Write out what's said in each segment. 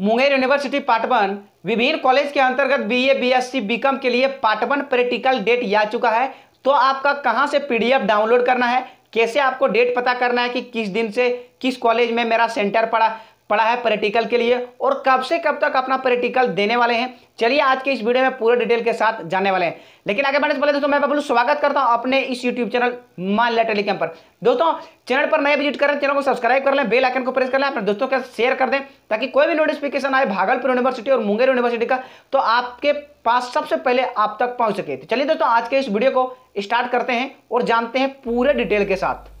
Munger university पाटबन विभिन्न college के अंतर्गत बीए, बीएससी, बीकॉम के लिए पाटबन प्रैक्टिकल डेट आ चुका है तो आपका कहाँ से पीडीएफ डाउनलोड करना है कैसे आपको डेट पता करना है कि किस दिन से किस कॉलेज में मेरा सेंटर पड़ा पड़ा है प्रैक्टिकल के लिए और कब से कब तक अपना प्रैक्टिकल देने वाले हैं चलिए आज के इस वीडियो में पूरे डिटेल के साथ जानने वाले हैं लेकिन आगे बढ़ने से पहले दोस्तों मैं बबलू स्वागत करता हूं अपने इस यूट्यूब चैनल मान लिया टेलीकॉम पर दोस्तों चैनल पर नए विजिट कर रहे चैनल को सब्सक्राइब कर लें बेल आइकन को प्रेस कर लें अपने दोस्तों के शेयर कर दें ताकि कोई भी नोटिफिकेशन आए भागलपुर यूनिवर्सिटी और मुंगेर यूनिवर्सिटी का तो आपके पास सबसे पहले आप तक पहुंच सके तो चलिए दोस्तों आज के इस वीडियो को स्टार्ट करते हैं और जानते हैं पूरे डिटेल के साथ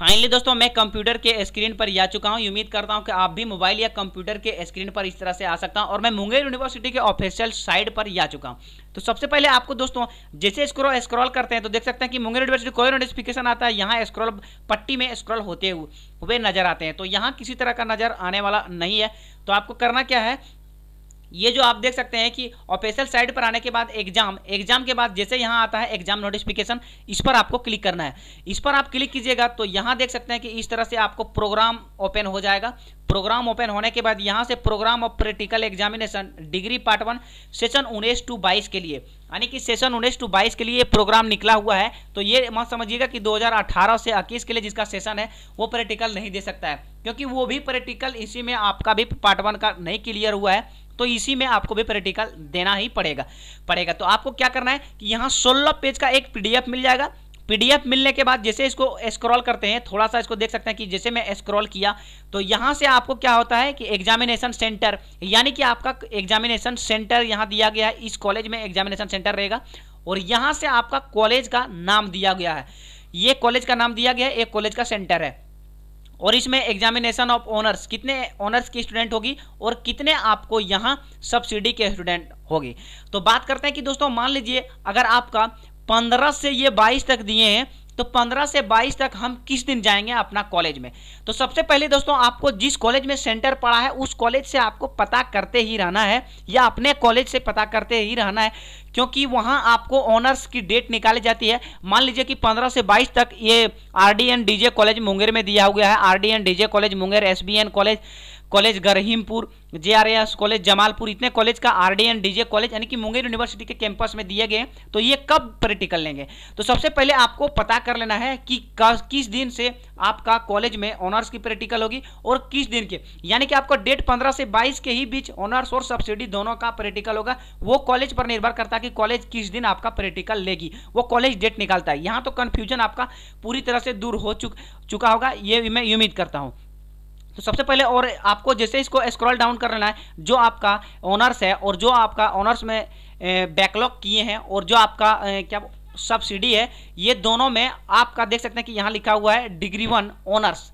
फाइनली दोस्तों मैं कंप्यूटर के स्क्रीन पर जा चुका हूं उम्मीद करता हूं कि आप भी मोबाइल या कंप्यूटर के स्क्रीन पर इस तरह से आ सकता हूं और मैं मुंगेर यूनिवर्सिटी के ऑफिशियल साइट पर जा चुका हूं तो सबसे पहले आपको दोस्तों जैसे स्क्रॉल स्क्रॉल करते हैं तो देख सकते हैं कि मुंगेर यूनिवर्सिटी कोई नोटिफिकेशन आता है यहाँ स्क्रॉल पट्टी में स्क्रॉल होते हुए वे नजर आते हैं तो यहाँ किसी तरह का नजर आने वाला नहीं है तो आपको करना क्या है ये जो आप देख सकते हैं कि ऑफिशियल साइट पर आने के बाद एग्जाम एग्जाम के बाद जैसे यहाँ आता है एग्जाम नोटिफिकेशन इस पर आपको क्लिक करना है इस पर आप क्लिक कीजिएगा तो यहाँ देख सकते हैं कि इस तरह से आपको प्रोग्राम ओपन हो जाएगा प्रोग्राम ओपन होने के बाद यहाँ से programme of practical examination degree part one session उन्नीस टू बाईस के लिए यानी कि सेशन उन्नीस टू बाईस के लिए प्रोग्राम निकला हुआ है तो ये मत समझिएगा कि 2018 से इक्कीस के लिए जिसका सेशन है वो प्रैक्टिकल नहीं दे सकता है क्योंकि वो भी प्रैक्टिकल इसी में आपका भी पार्ट वन का नहीं क्लियर हुआ है तो इसी में आपको भी प्रैक्टिकल देना ही पड़ेगा पड़ेगा तो आपको क्या करना है कि यहाँ सोलह पेज का एक पीडीएफ मिल जाएगा पीडीएफ मिलने के बाद जैसे इसको स्क्रॉल करते हैं थोड़ा सा इसको देख सकते हैं कि जैसे मैं स्क्रॉल किया तो यहाँ से आपको क्या होता है कि एग्जामिनेशन सेंटर यानी कि आपका एग्जामिनेशन सेंटर यहाँ दिया गया है इस कॉलेज में एग्जामिनेशन सेंटर रहेगा और यहाँ से आपका कॉलेज का नाम दिया गया है ये कॉलेज का नाम दिया गया है एक कॉलेज का सेंटर है और इसमें एग्जामिनेशन ऑफ ऑनर्स कितने ऑनर्स की स्टूडेंट होगी और कितने आपको यहाँ सब्सिडी के स्टूडेंट होगी तो बात करते हैं कि दोस्तों मान लीजिए अगर आपका पंद्रह से ये बाईस तक दिए हैं तो 15 से 22 तक हम किस दिन जाएंगे अपना कॉलेज में तो सबसे पहले दोस्तों आपको जिस कॉलेज में सेंटर पड़ा है उस कॉलेज से आपको पता करते ही रहना है या अपने कॉलेज से पता करते ही रहना है क्योंकि वहां आपको ऑनर्स की डेट निकाली जाती है मान लीजिए कि 15 से 22 तक ये R D N D J college Munger में दिया हुआ है R D N D J college Munger S B N college college Garhimpur S college Jamalpur इतने कॉलेज का R D N D J college यानी कि मुंगेर यूनिवर्सिटी के कैंपस में दिए गए तो ये कब प्रैक्टिकल लेंगे तो सबसे पहले आपको पता कर लेना है कि किस दिन से आपका कॉलेज में ऑनर्स की प्रैक्टिकल होगी और किस दिन के यानी कि आपका डेट पंद्रह से बाईस के ही बीच ऑनर्स और सब्सिडी दोनों का प्रैक्टिकल होगा वो कॉलेज पर निर्भर करता है कि कॉलेज किस दिन आपका प्रैक्टिकल लेगी वो कॉलेज डेट निकालता है यहाँ तो कन्फ्यूजन आपका पूरी तरह से दूर हो चुक चुका होगा ये मैं उम्मीद करता हूँ तो सबसे पहले और आपको जैसे इसको स्क्रॉल डाउन कर लेना है जो आपका ऑनर्स है और जो आपका ऑनर्स में बैकलॉग किए हैं और जो आपका क्या सब्सिडी है ये दोनों में आपका देख सकते हैं कि यहाँ लिखा हुआ है डिग्री वन ऑनर्स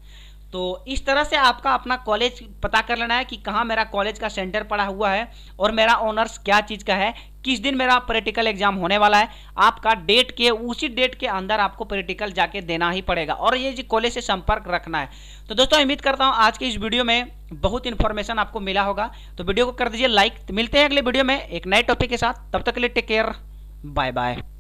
तो इस तरह से आपका अपना कॉलेज पता कर लेना है कि कहाँ मेरा कॉलेज का सेंटर पड़ा हुआ है और मेरा ऑनर्स क्या चीज़ का है किस दिन मेरा प्रैक्टिकल एग्जाम होने वाला है आपका डेट के उसी डेट के अंदर आपको प्रैक्टिकल जाके देना ही पड़ेगा और ये कॉलेज से संपर्क रखना है तो दोस्तों उम्मीद करता हूँ आज के इस वीडियो में बहुत इन्फॉर्मेशन आपको मिला होगा तो वीडियो को कर दीजिए लाइक मिलते हैं अगले वीडियो में एक नए टॉपिक के साथ तब तक के लिए टेक केयर बाय बाय